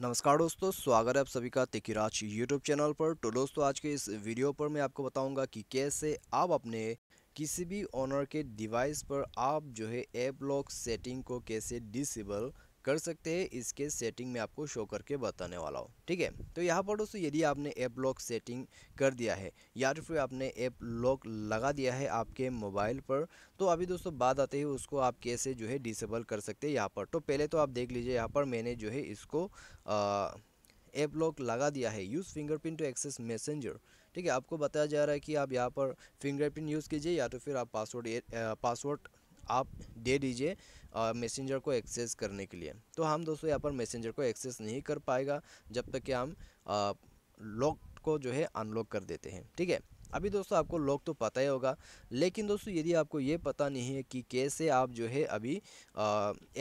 नमस्कार दोस्तों स्वागत है आप सभी का तिकिराज यूट्यूब चैनल पर तो दोस्तों आज के इस वीडियो पर मैं आपको बताऊंगा कि कैसे आप अपने किसी भी ऑनर के डिवाइस पर आप जो है ऐप लॉक सेटिंग को कैसे डिसेबल कर सकते हैं इसके सेटिंग में आपको शो करके बताने वाला हूँ ठीक है तो यहाँ पर दोस्तों यदि आपने ऐप लॉक सेटिंग कर दिया है या फिर आपने ऐप लॉक लगा दिया है आपके मोबाइल पर तो अभी दोस्तों बात आते ही उसको आप कैसे जो है डिसेबल कर सकते हैं यहाँ पर तो पहले तो आप देख लीजिए यहाँ पर मैंने जो है इसको ऐप लॉक लगा दिया है use fingerprint to access messenger ठीक है आपको बताया जा रहा है कि आप यहाँ पर फिंगरप्रिंट यूज़ कीजिए या तो फिर आप पासवर्ड पासवर्ड आप दे दीजिए मैसेंजर को एक्सेस करने के लिए तो हम दोस्तों यहाँ पर मैसेंजर को एक्सेस नहीं कर पाएगा जब तक कि हम लॉक को जो है अनलॉक कर देते हैं ठीक है अभी दोस्तों आपको लॉक तो पता ही होगा लेकिन दोस्तों यदि आपको ये पता नहीं है कि कैसे आप जो है अभी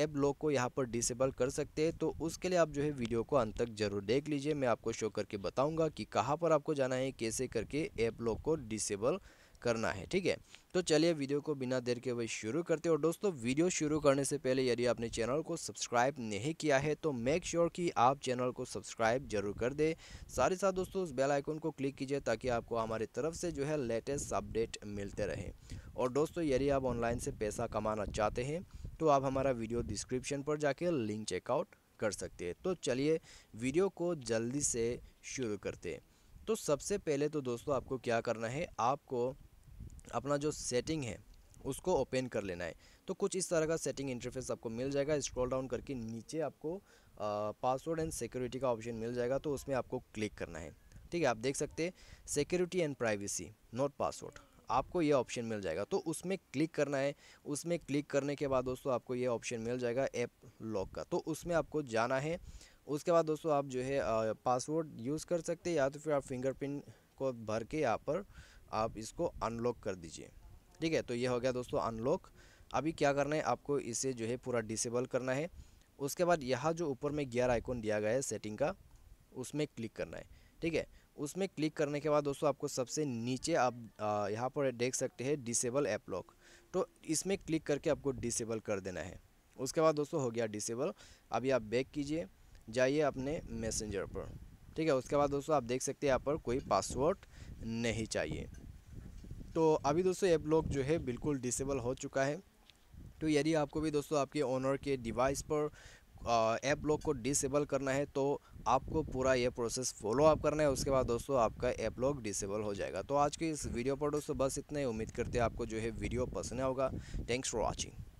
ऐप लॉक को यहाँ पर डिसेबल कर सकते हैं तो उसके लिए आप जो है वीडियो को अंत तक ज़रूर देख लीजिए मैं आपको शो करके बताऊंगा कि कहाँ पर आपको जाना है कैसे करके ऐप लॉक को डिसेबल करना है ठीक है तो चलिए वीडियो को बिना देर के वही शुरू करते और दोस्तों वीडियो शुरू करने से पहले यदि आपने चैनल को सब्सक्राइब नहीं किया है तो मेक श्योर sure कि आप चैनल को सब्सक्राइब जरूर कर दे साथ ही साथ दोस्तों उस बेल आइकन को क्लिक कीजिए ताकि आपको हमारी तरफ से जो है लेटेस्ट अपडेट मिलते रहे और दोस्तों यदि आप ऑनलाइन से पैसा कमाना चाहते हैं तो आप हमारा वीडियो डिस्क्रिप्शन पर जाके लिंक चेकआउट कर सकते हैं तो चलिए वीडियो को जल्दी से शुरू करते हैं तो सबसे पहले तो दोस्तों आपको क्या करना है आपको अपना जो सेटिंग है उसको ओपन कर लेना है तो कुछ इस तरह का सेटिंग इंटरफेस आपको मिल जाएगा स्क्रॉल डाउन करके नीचे आपको पासवर्ड एंड सिक्योरिटी का ऑप्शन मिल जाएगा तो उसमें आपको क्लिक करना है ठीक है आप देख सकते हैं security and privacy not password आपको ये ऑप्शन मिल जाएगा तो उसमें क्लिक करना है उसमें क्लिक करने के बाद दोस्तों आपको ये ऑप्शन मिल जाएगा ऐप लॉक का तो उसमें आपको जाना है उसके बाद दोस्तों आप जो है पासवर्ड यूज़ कर सकते हैं या तो फिर आप फिंगरप्रिंट को भर के यहाँ पर आप इसको अनलॉक कर दीजिए ठीक है तो ये हो गया दोस्तों अनलॉक अभी क्या करना है आपको इसे जो है पूरा डिसेबल करना है उसके बाद यहाँ जो ऊपर में गियर आइकॉन दिया गया है सेटिंग का उसमें क्लिक करना है ठीक है उसमें क्लिक करने के बाद दोस्तों आपको सबसे नीचे आप यहाँ पर देख सकते हैं डिसेबल ऐप लॉक तो इसमें क्लिक करके आपको डिसेबल कर देना है उसके बाद दोस्तों हो गया डिसेबल अभी आप बैक कीजिए जाइए अपने मैसेंजर पर ठीक है उसके बाद दोस्तों आप देख सकते हैं यहाँ पर कोई पासवर्ड नहीं चाहिए तो अभी दोस्तों ऐप लॉक जो है बिल्कुल डिसेबल हो चुका है तो यदि आपको भी दोस्तों आपके ऑनर के डिवाइस पर ऐप लॉक को डिसेबल करना है तो आपको पूरा यह प्रोसेस फॉलो अप करना है उसके बाद दोस्तों आपका ऐप लॉक डिसेबल हो जाएगा तो आज के इस वीडियो पर दोस्तों बस इतना ही उम्मीद करते हैं आपको जो है वीडियो पसंद आएगा थैंक्स फॉर वॉचिंग